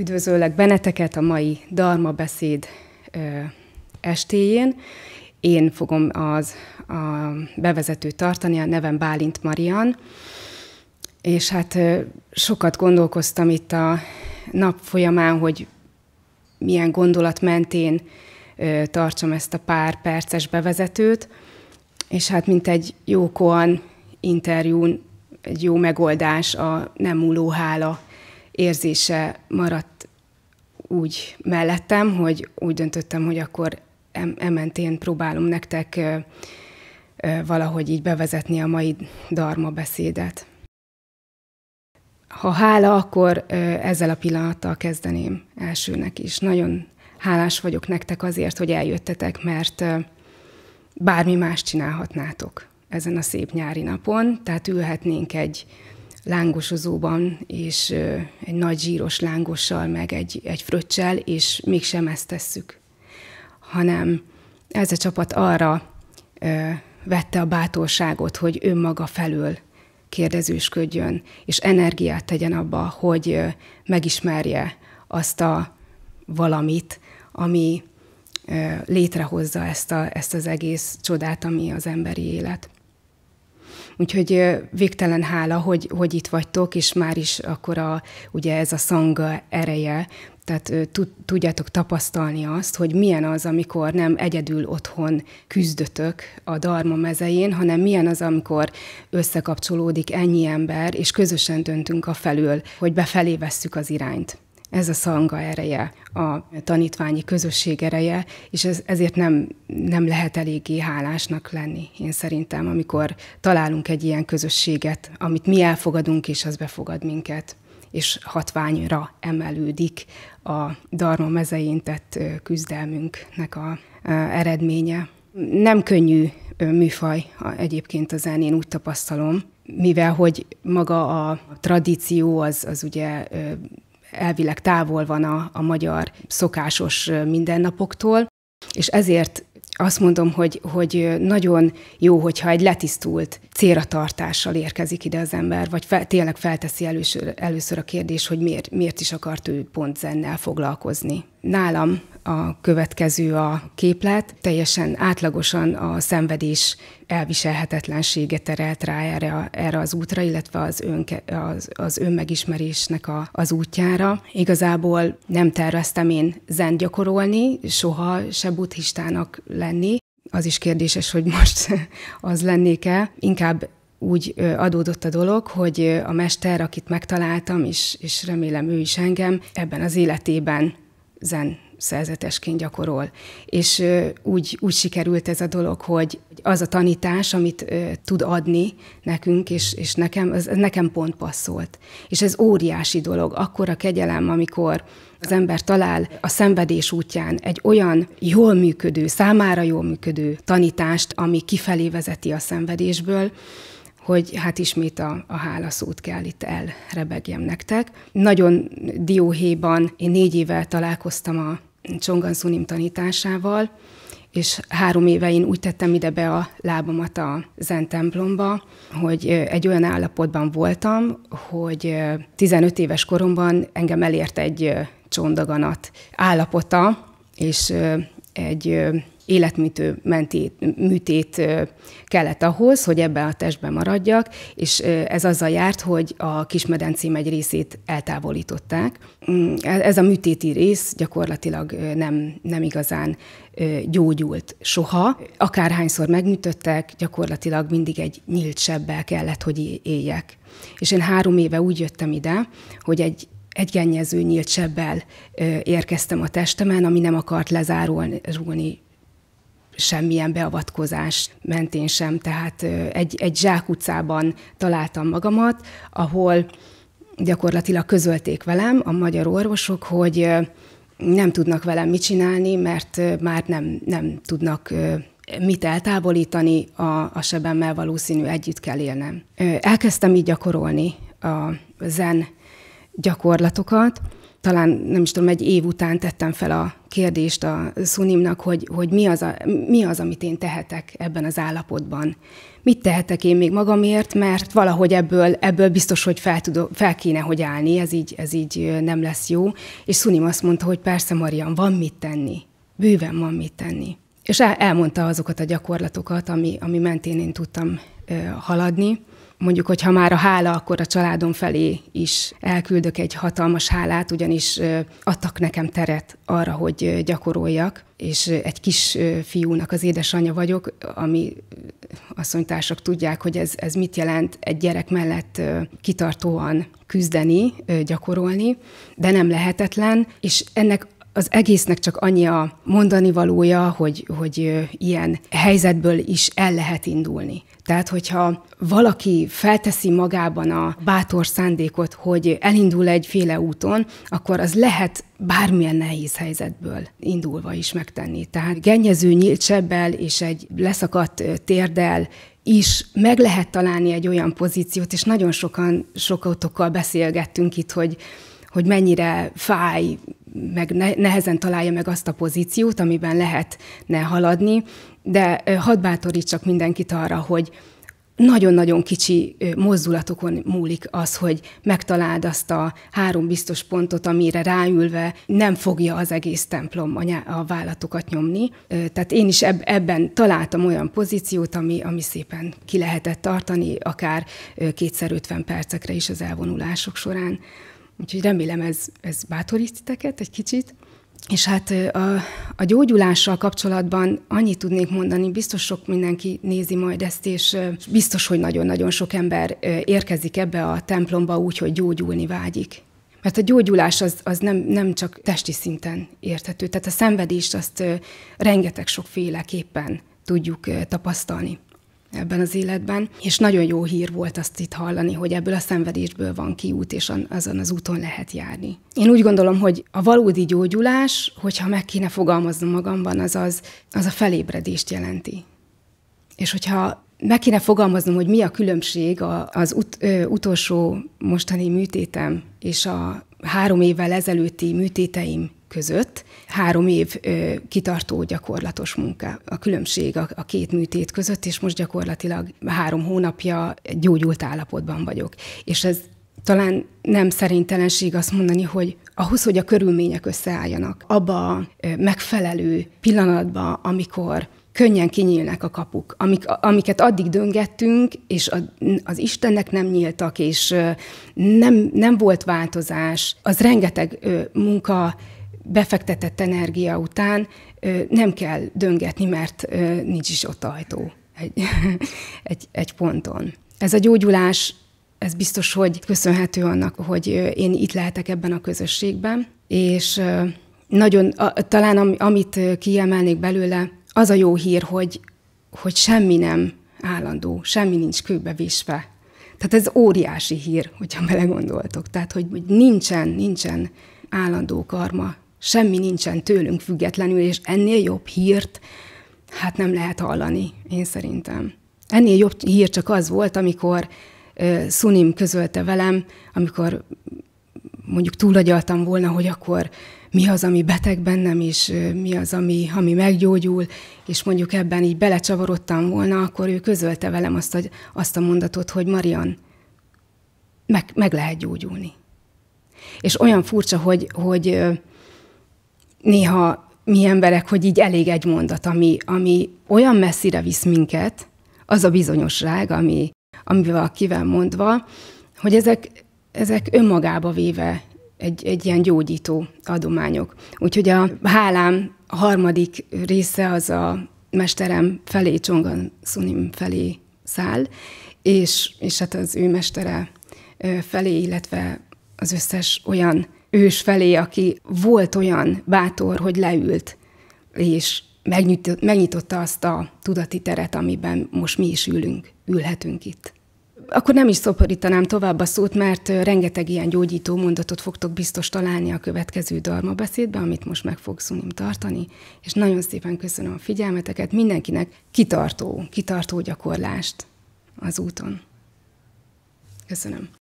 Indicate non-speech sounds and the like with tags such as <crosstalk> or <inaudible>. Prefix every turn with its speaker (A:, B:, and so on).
A: Üdvözöllek benneteket a mai Dharma beszéd ö, estéjén. Én fogom az a bevezetőt tartani, a nevem Bálint Marian, és hát ö, sokat gondolkoztam itt a nap folyamán, hogy milyen gondolat mentén ö, tartsam ezt a pár perces bevezetőt, és hát mint egy jókoan interjún, egy jó megoldás a nem múló hála érzése maradt úgy mellettem, hogy úgy döntöttem, hogy akkor ementén próbálom nektek ö, ö, valahogy így bevezetni a mai darma beszédet. Ha hála, akkor ö, ezzel a pillanattal kezdeném elsőnek is. Nagyon hálás vagyok nektek azért, hogy eljöttetek, mert bármi más csinálhatnátok ezen a szép nyári napon, tehát ülhetnénk egy lángosozóban, és egy nagy zsíros lángossal, meg egy, egy fröccsel, és mégsem ezt tesszük. Hanem ez a csapat arra vette a bátorságot, hogy önmaga felől kérdezősködjön, és energiát tegyen abba, hogy megismerje azt a valamit, ami létrehozza ezt, a, ezt az egész csodát, ami az emberi élet. Úgyhogy végtelen hála, hogy, hogy itt vagytok, és már is akkor a, ugye ez a szanga ereje, tehát tudjátok tapasztalni azt, hogy milyen az, amikor nem egyedül otthon küzdötök a darma mezején, hanem milyen az, amikor összekapcsolódik ennyi ember, és közösen döntünk a felül, hogy befelé vesszük az irányt ez a szanga ereje, a tanítványi közösség ereje, és ez, ezért nem, nem lehet eléggé hálásnak lenni, én szerintem, amikor találunk egy ilyen közösséget, amit mi elfogadunk, és az befogad minket és hatványra emelődik a Darma mezein tett küzdelmünknek a eredménye. Nem könnyű műfaj egyébként a zenén, úgy tapasztalom, mivel hogy maga a tradíció az, az ugye elvileg távol van a, a magyar szokásos mindennapoktól, és ezért azt mondom, hogy, hogy nagyon jó, hogyha egy letisztult célratartással érkezik ide az ember, vagy fe, tényleg felteszi először, először a kérdés, hogy miért, miért is akart ő pont zennel foglalkozni. Nálam a következő a képlet. Teljesen átlagosan a szenvedés elviselhetetlensége terelt rá erre, erre az útra, illetve az, önke, az, az önmegismerésnek a, az útjára. Igazából nem terveztem én zen gyakorolni, soha se buddhistának lenni. Az is kérdéses, hogy most <laughs> az lennék-e. Inkább úgy adódott a dolog, hogy a mester, akit megtaláltam, és, és remélem ő is engem, ebben az életében zen szerzetesként gyakorol. És úgy, úgy sikerült ez a dolog, hogy az a tanítás, amit tud adni nekünk, és, és nekem, az, nekem pont passzolt. És ez óriási dolog. Akkor a kegyelem, amikor az ember talál a szenvedés útján egy olyan jól működő, számára jól működő tanítást, ami kifelé vezeti a szenvedésből, hogy hát ismét a, a hálaszót kell itt elrebegjem nektek. Nagyon dióhéban én négy éve találkoztam a Csongan Szunim tanításával, és három éve én úgy tettem ide be a lábamat a zen templomba, hogy egy olyan állapotban voltam, hogy 15 éves koromban engem elért egy csondaganat állapota, és egy életműtő mentét, műtét kellett ahhoz, hogy ebben a testben maradjak, és ez azzal járt, hogy a kismedencém egy részét eltávolították. Mm, e-, ez a műtéti rész gyakorlatilag nem, nem igazán gyógyult soha. Akárhányszor megműtöttek, gyakorlatilag mindig egy nyílt sebbel kellett, hogy éljek. És én három éve úgy jöttem ide, hogy egy egy gennyező nyílt sebbel érkeztem a testemen, ami nem akart lezárulni semmilyen beavatkozás mentén sem. Tehát egy, egy zsákutcában találtam magamat, ahol gyakorlatilag közölték velem a magyar orvosok, hogy nem tudnak velem mit csinálni, mert már nem, nem tudnak mit eltávolítani, a, a sebemmel valószínű együtt kell élnem. Elkezdtem így gyakorolni a zen gyakorlatokat, talán nem is tudom, egy év után tettem fel a kérdést a szunimnak, hogy, hogy mi, az a, mi az, amit én tehetek ebben az állapotban. Mit tehetek én még magamért, mert valahogy ebből, ebből biztos, hogy fel, tudok, fel kéne, hogy állni, ez így, ez így nem lesz jó. És Szunim azt mondta, hogy persze, Marian, van mit tenni. Bőven van mit tenni. És elmondta azokat a gyakorlatokat, ami, ami mentén én tudtam haladni mondjuk, hogy ha már a hála, akkor a családom felé is elküldök egy hatalmas hálát, ugyanis adtak nekem teret arra, hogy gyakoroljak, és egy kis fiúnak az édesanyja vagyok, ami asszonytársak tudják, hogy ez, ez mit jelent egy gyerek mellett kitartóan küzdeni, gyakorolni, de nem lehetetlen, és ennek az egésznek csak annyi a mondani valója, hogy, hogy ilyen helyzetből is el lehet indulni. Tehát, hogyha valaki felteszi magában a bátor szándékot, hogy elindul egyféle úton, akkor az lehet bármilyen nehéz helyzetből indulva is megtenni. Tehát gennyező nyílt sebbel és egy leszakadt térdel is meg lehet találni egy olyan pozíciót, és nagyon sokan, sokatokkal beszélgettünk itt, hogy hogy mennyire fáj meg nehezen találja meg azt a pozíciót, amiben lehetne haladni, de hadd bátorítsak mindenkit arra, hogy nagyon-nagyon kicsi mozdulatokon múlik az, hogy megtaláld azt a három biztos pontot, amire ráülve nem fogja az egész templom a, vállatokat nyomni. Tehát én is ebben találtam olyan pozíciót, ami, ami szépen ki lehetett tartani, akár 50 percekre is az elvonulások során. Úgyhogy remélem ez, ez bátorít titeket egy kicsit. És hát a, a gyógyulással kapcsolatban annyit tudnék mondani, biztos sok mindenki nézi majd ezt, és biztos, hogy nagyon-nagyon sok ember érkezik ebbe a templomba úgy, hogy gyógyulni vágyik. Mert a gyógyulás az, az nem, nem csak testi szinten érthető, tehát a szenvedést azt rengeteg sokféleképpen tudjuk tapasztalni ebben az életben, és nagyon jó hír volt azt itt hallani, hogy ebből a szenvedésből van kiút, és azon az úton lehet járni. Én úgy gondolom, hogy a valódi gyógyulás, hogyha meg kéne fogalmaznom magamban, az, az, az a felébredést jelenti. És hogyha meg kéne fogalmaznom, hogy mi a különbség az ut- ö, utolsó mostani műtétem és a három évvel ezelőtti műtéteim között három év ö, kitartó gyakorlatos munka. A különbség a, a két műtét között, és most gyakorlatilag három hónapja gyógyult állapotban vagyok. És ez talán nem szerintelenség azt mondani, hogy ahhoz, hogy a körülmények összeálljanak, abba a megfelelő pillanatba, amikor könnyen kinyílnek a kapuk, amik, amiket addig döngettünk, és a, az Istennek nem nyíltak, és nem, nem volt változás, az rengeteg munka befektetett energia után nem kell döngetni, mert nincs is ott ajtó egy, <laughs> egy, egy ponton. Ez a gyógyulás, ez biztos, hogy köszönhető annak, hogy én itt lehetek ebben a közösségben, és nagyon, a, talán am, amit kiemelnék belőle, az a jó hír, hogy, hogy semmi nem állandó, semmi nincs kőbe visve. Tehát ez óriási hír, hogyha belegondoltok. Tehát, hogy, hogy nincsen, nincsen állandó karma, semmi nincsen tőlünk függetlenül, és ennél jobb hírt hát nem lehet hallani, én szerintem. Ennél jobb hír csak az volt, amikor uh, Sunim közölte velem, amikor mondjuk túlagyaltam volna, hogy akkor mi az, ami beteg bennem, és mi az, ami, ami meggyógyul, és mondjuk ebben így belecsavarodtam volna, akkor ő közölte velem azt a, azt a mondatot, hogy Marian, meg, meg lehet gyógyulni. És olyan furcsa, hogy, hogy néha mi emberek, hogy így elég egy mondat, ami, ami olyan messzire visz minket, az a bizonyosság, ami, amivel valakivel mondva, hogy ezek, ezek önmagába véve egy, egy ilyen gyógyító adományok. Úgyhogy a hálám harmadik része az a mesterem felé, Csongan Szunim felé száll, és, és hát az ő mestere felé, illetve az összes olyan ős felé, aki volt olyan bátor, hogy leült, és megnyitotta, megnyitotta azt a tudati teret, amiben most mi is ülünk, ülhetünk itt. Akkor nem is szoporítanám tovább a szót, mert rengeteg ilyen gyógyító mondatot fogtok biztos találni a következő darma beszédben, amit most meg fogsz tartani, és nagyon szépen köszönöm a figyelmeteket, mindenkinek kitartó, kitartó gyakorlást az úton. Köszönöm.